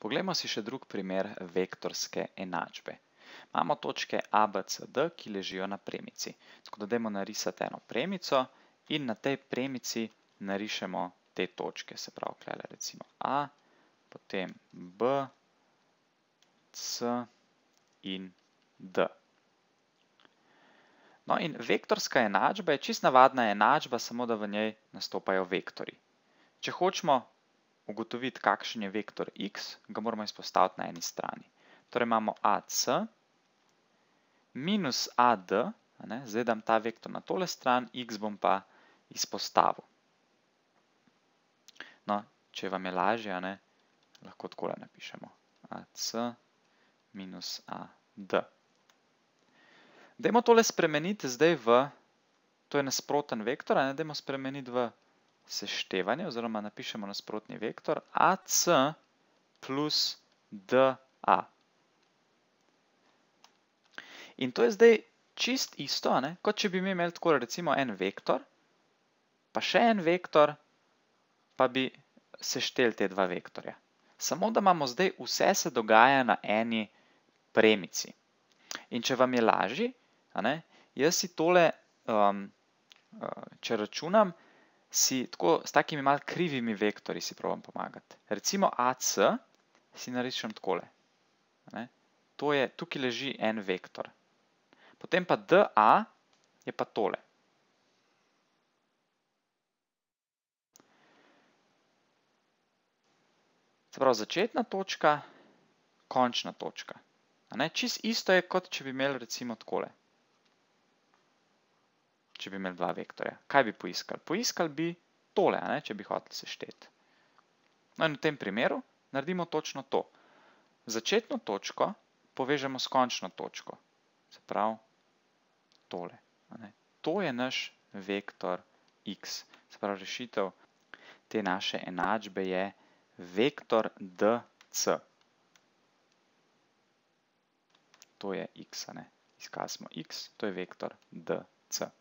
Poglejmo si še drug primer vektorske enačbe. Imamo točke A, B, C, D, ki ležijo na premici. Tako da dajmo narisati eno premico in na tej premici narišemo te točke. Se pravi, kljele recimo A, potem B, C in D. No in vektorska enačba je čist navadna enačba, samo da v njej nastopajo vektori. Če hočemo ugotoviti, kakšen je vektor x, ga moramo izpostaviti na eni strani. Torej imamo ac minus ad, zdaj dam ta vektor na tole stran, x bom pa izpostavil. No, če vam je lažje, lahko takole napišemo. ac minus ad. Dajmo tole spremeniti zdaj v, to je nasproten vektor, dajmo spremeniti v vektor, seštevanje oziroma napišemo nasprotni vektor AC plus DA. In to je zdaj čist isto, kot če bi mi imeli tako recimo en vektor, pa še en vektor, pa bi seštel te dva vektorja. Samo da imamo zdaj vse se dogaja na eni premici. In če vam je lažji, jaz si tole, um, uh, če računam, si tako s takimi malo krivimi vektori si probam pomagati. Recimo AC si narišem takole. Ne? To je, tukaj leži en vektor. Potem pa DA je pa tole. Se pravi, začetna točka, končna točka. Čisto isto je, kot če bi imeli recimo takole če bi imeli dva vektorja. Kaj bi poiskali? Poiskali bi tole, ne, če bi hoteli sešteti. No in v tem primeru naredimo točno to. Začetno točko povežemo s končno točko. Se pravi, tole. Ne. To je naš vektor x. Se pravi, rešitev te naše enačbe je vektor dc. To je x, ne. Iskali smo x, to je vektor dc.